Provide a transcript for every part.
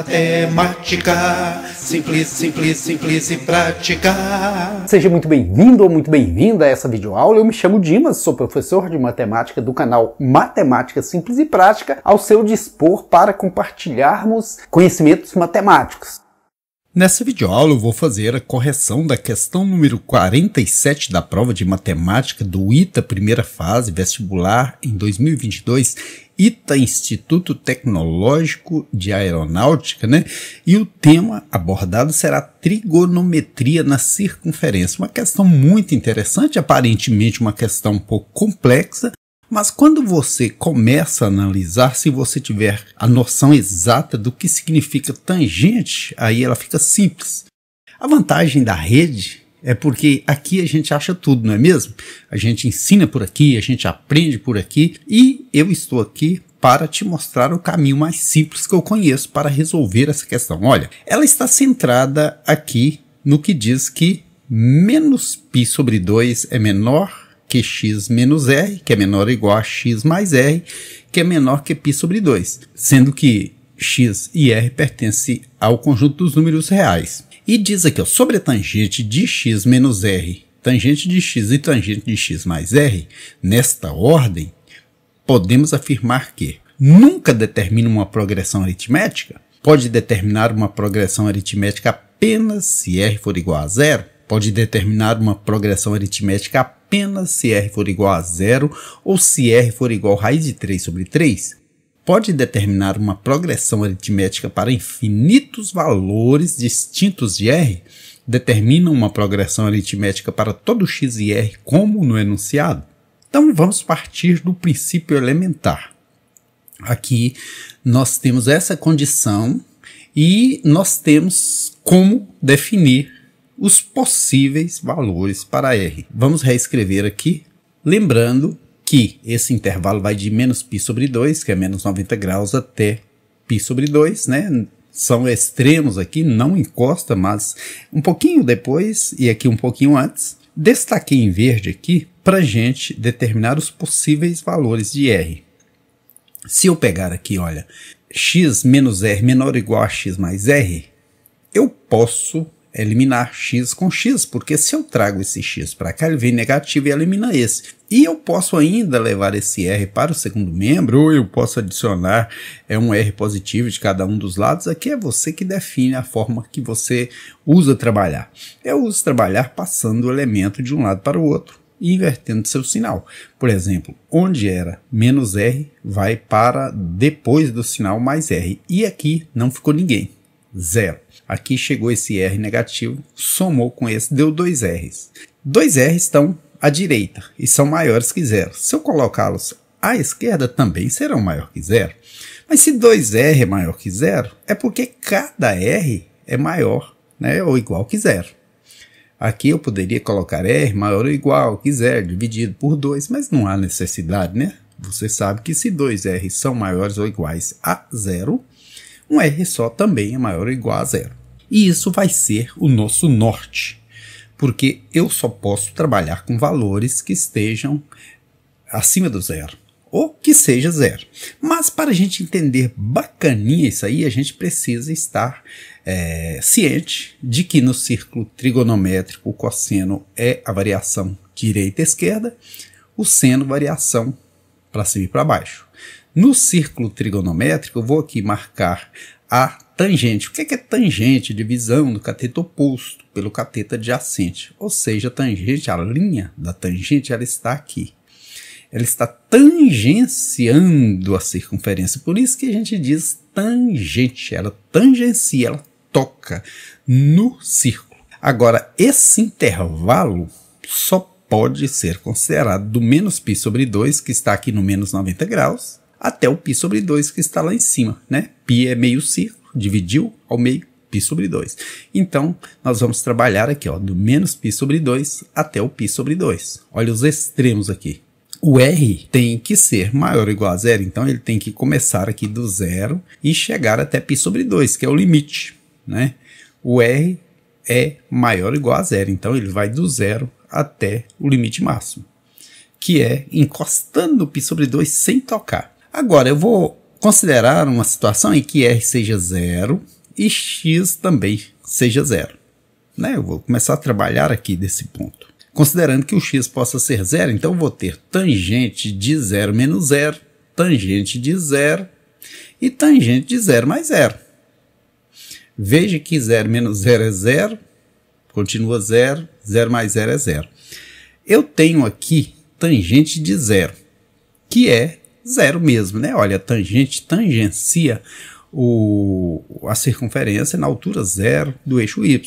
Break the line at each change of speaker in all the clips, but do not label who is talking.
matemática, simples, simples, simples e prática. Seja muito bem-vindo ou muito bem-vinda a essa videoaula. Eu me chamo Dimas, sou professor de matemática do canal Matemática Simples e Prática, ao seu dispor para compartilharmos conhecimentos matemáticos. Nessa videoaula eu vou fazer a correção da questão número 47 da prova de matemática do ITA primeira fase vestibular em 2022 ITA, Instituto Tecnológico de Aeronáutica, né? E o tema abordado será trigonometria na circunferência. Uma questão muito interessante, aparentemente uma questão um pouco complexa, mas quando você começa a analisar, se você tiver a noção exata do que significa tangente, aí ela fica simples. A vantagem da rede é porque aqui a gente acha tudo, não é mesmo? A gente ensina por aqui, a gente aprende por aqui e eu estou aqui para te mostrar o caminho mais simples que eu conheço para resolver essa questão. Olha, ela está centrada aqui no que diz que menos π sobre 2 é menor que x menos r, que é menor ou igual a x mais r, que é menor que π sobre 2, sendo que x e r pertencem ao conjunto dos números reais. E diz aqui, ó, sobre a tangente de x menos r, tangente de x e tangente de x mais r, nesta ordem, podemos afirmar que nunca determina uma progressão aritmética, pode determinar uma progressão aritmética apenas se r for igual a zero, pode determinar uma progressão aritmética apenas se r for igual a zero ou se r for igual a raiz de 3 sobre 3, pode determinar uma progressão aritmética para infinitos valores distintos de R, determina uma progressão aritmética para todo x e r como no enunciado? Então vamos partir do princípio elementar. Aqui nós temos essa condição e nós temos como definir os possíveis valores para R. Vamos reescrever aqui, lembrando que esse intervalo vai de menos π sobre 2, que é menos 90 graus, até π sobre 2, né? São extremos aqui, não encosta, mas um pouquinho depois e aqui um pouquinho antes. Destaquei em verde aqui para gente determinar os possíveis valores de R. Se eu pegar aqui, olha, x menos r menor ou igual a x mais r, eu posso eliminar x com x, porque se eu trago esse x para cá, ele vem negativo e elimina esse. E eu posso ainda levar esse R para o segundo membro, ou eu posso adicionar é, um R positivo de cada um dos lados. Aqui é você que define a forma que você usa trabalhar. Eu uso trabalhar passando o elemento de um lado para o outro e invertendo seu sinal. Por exemplo, onde era menos R vai para depois do sinal mais R. E aqui não ficou ninguém. Zero. Aqui chegou esse R negativo, somou com esse, deu dois R's. Dois R's estão à direita e são maiores que zero. Se eu colocá-los à esquerda, também serão maior que zero. Mas se 2R é maior que zero, é porque cada R é maior né, ou igual que zero. Aqui eu poderia colocar R maior ou igual que zero, dividido por 2, mas não há necessidade, né? Você sabe que se dois R são maiores ou iguais a zero, um R só também é maior ou igual a zero. E isso vai ser o nosso norte porque eu só posso trabalhar com valores que estejam acima do zero ou que seja zero. Mas para a gente entender bacaninha isso aí, a gente precisa estar é, ciente de que no círculo trigonométrico o cosseno é a variação direita esquerda, o seno variação para cima e para baixo. No círculo trigonométrico, eu vou aqui marcar a tangente. O que é, é tangente? Divisão do cateto oposto pelo cateto adjacente. Ou seja, a tangente, a linha da tangente, ela está aqui. Ela está tangenciando a circunferência. Por isso que a gente diz tangente. Ela tangencia, ela toca no círculo. Agora, esse intervalo só pode ser considerado do menos π sobre 2, que está aqui no menos 90 graus, até o π sobre 2 que está lá em cima, né? Π é meio círculo, dividiu ao meio, π sobre 2. Então, nós vamos trabalhar aqui, ó, do menos π sobre 2 até o π sobre 2. Olha os extremos aqui. O R tem que ser maior ou igual a zero, então ele tem que começar aqui do zero e chegar até π sobre 2, que é o limite, né? O R é maior ou igual a zero, então ele vai do zero até o limite máximo, que é encostando o π sobre 2 sem tocar. Agora, eu vou considerar uma situação em que R seja zero e X também seja zero. Né? Eu vou começar a trabalhar aqui desse ponto. Considerando que o x possa ser zero, então eu vou ter tangente de zero menos zero, tangente de zero e tangente de zero mais zero. Veja que zero menos zero é zero, continua zero, zero mais zero é zero. Eu tenho aqui tangente de zero, que é zero mesmo, né? Olha, tangente tangencia o, a circunferência na altura zero do eixo y.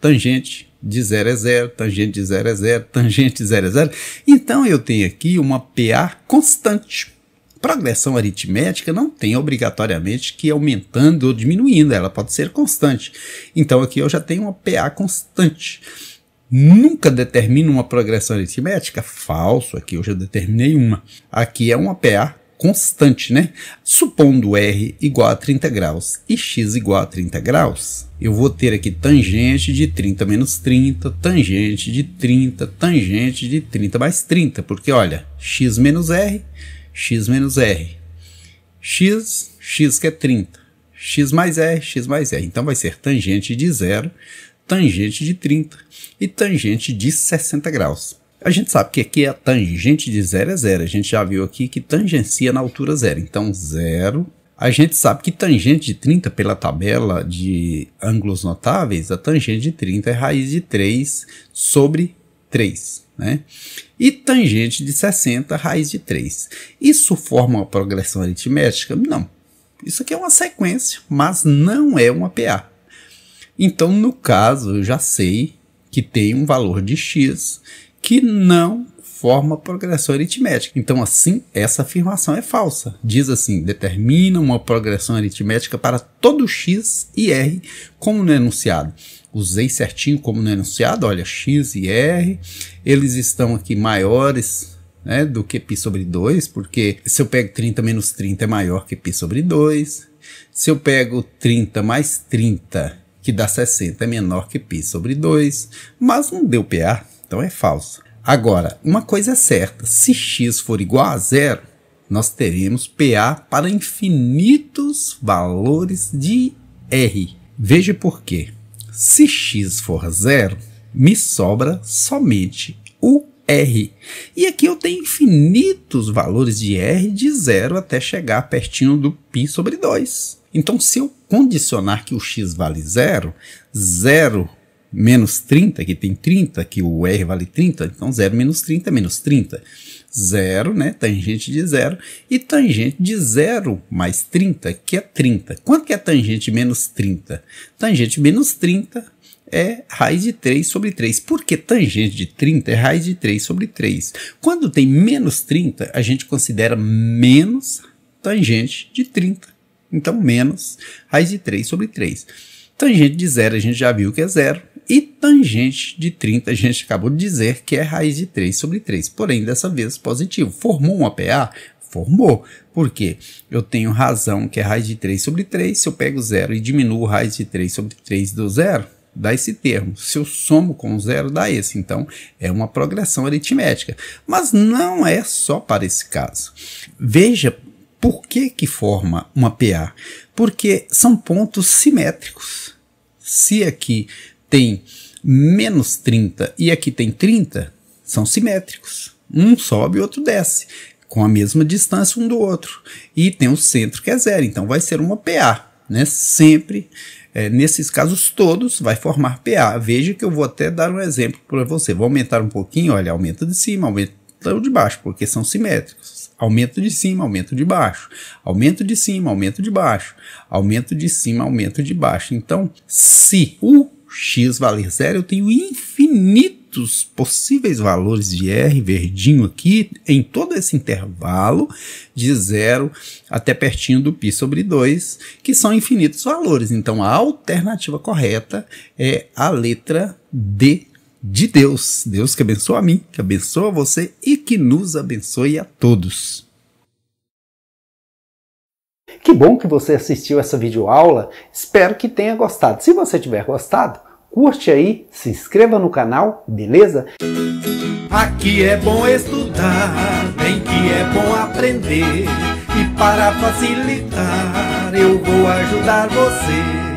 Tangente de zero é zero, tangente de zero é zero, tangente de zero é zero. Então eu tenho aqui uma PA constante. Progressão aritmética não tem obrigatoriamente que aumentando ou diminuindo, ela pode ser constante. Então aqui eu já tenho uma PA constante nunca determina uma progressão aritmética? Falso, aqui eu já determinei uma. Aqui é uma PA constante, né? Supondo R igual a 30 graus e X igual a 30 graus, eu vou ter aqui tangente de 30 menos 30, tangente de 30, tangente de 30 mais 30, porque olha, X menos R, X menos R, X, X que é 30, X mais R, X mais R. Então vai ser tangente de zero tangente de 30 e tangente de 60 graus. A gente sabe que aqui a é tangente de zero é zero. A gente já viu aqui que tangencia na altura zero. Então, zero. A gente sabe que tangente de 30, pela tabela de ângulos notáveis, a tangente de 30 é raiz de 3 sobre 3. Né? E tangente de 60, raiz de 3. Isso forma uma progressão aritmética? Não. Isso aqui é uma sequência, mas não é uma PA. Então, no caso, eu já sei que tem um valor de x que não forma progressão aritmética. Então, assim, essa afirmação é falsa. Diz assim: determina uma progressão aritmética para todo x e r, como no enunciado. Usei certinho como no enunciado, olha, x e r, eles estão aqui maiores né, do que π sobre 2, porque se eu pego 30 menos 30 é maior que π sobre 2. Se eu pego 30 mais 30 que dá 60 é menor que π sobre 2, mas não deu PA, então é falso. Agora, uma coisa é certa, se x for igual a zero, nós teremos PA para infinitos valores de R. Veja por quê. Se x for zero, me sobra somente o R. E aqui eu tenho infinitos valores de R de zero até chegar pertinho do π sobre 2. Então, se eu condicionar que o x vale zero, zero menos 30, que tem 30, que o R vale 30, então 0 menos 30 é menos 30. 0, né? Tangente de 0. E tangente de 0 mais 30, que é 30. Quanto que é tangente menos 30? Tangente menos 30 é raiz de 3 sobre 3. Por que tangente de 30 é raiz de 3 sobre 3. Quando tem menos 30, a gente considera menos tangente de 30 então menos raiz de 3 sobre 3. Tangente de zero a gente já viu que é zero, e tangente de 30 a gente acabou de dizer que é raiz de 3 sobre 3, porém dessa vez positivo. Formou uma PA? Formou, Por quê? eu tenho razão que é raiz de 3 sobre 3, se eu pego zero e diminuo raiz de 3 sobre 3 do zero, dá esse termo. Se eu somo com zero, dá esse. Então, é uma progressão aritmética. Mas não é só para esse caso. Veja por que, que forma uma PA? Porque são pontos simétricos. Se aqui tem menos 30 e aqui tem 30, são simétricos. Um sobe e outro desce, com a mesma distância um do outro. E tem um centro que é zero, então vai ser uma PA. Né? Sempre, é, nesses casos todos, vai formar PA. Veja que eu vou até dar um exemplo para você. Vou aumentar um pouquinho, olha, aumenta de cima, aumenta aumenta o de baixo, porque são simétricos. Aumento de cima, aumento de baixo. Aumento de cima, aumento de baixo. Aumento de cima, aumento de baixo. Então, se o x valer zero, eu tenho infinitos possíveis valores de R verdinho aqui em todo esse intervalo de zero até pertinho do π sobre 2, que são infinitos valores. Então, a alternativa correta é a letra D de Deus. Deus que abençoa a mim, que abençoa você e que nos abençoe a todos. Que bom que você assistiu essa videoaula. Espero que tenha gostado. Se você tiver gostado, curte aí, se inscreva no canal, beleza? Aqui é bom estudar, bem que é bom aprender. E para facilitar, eu vou ajudar você.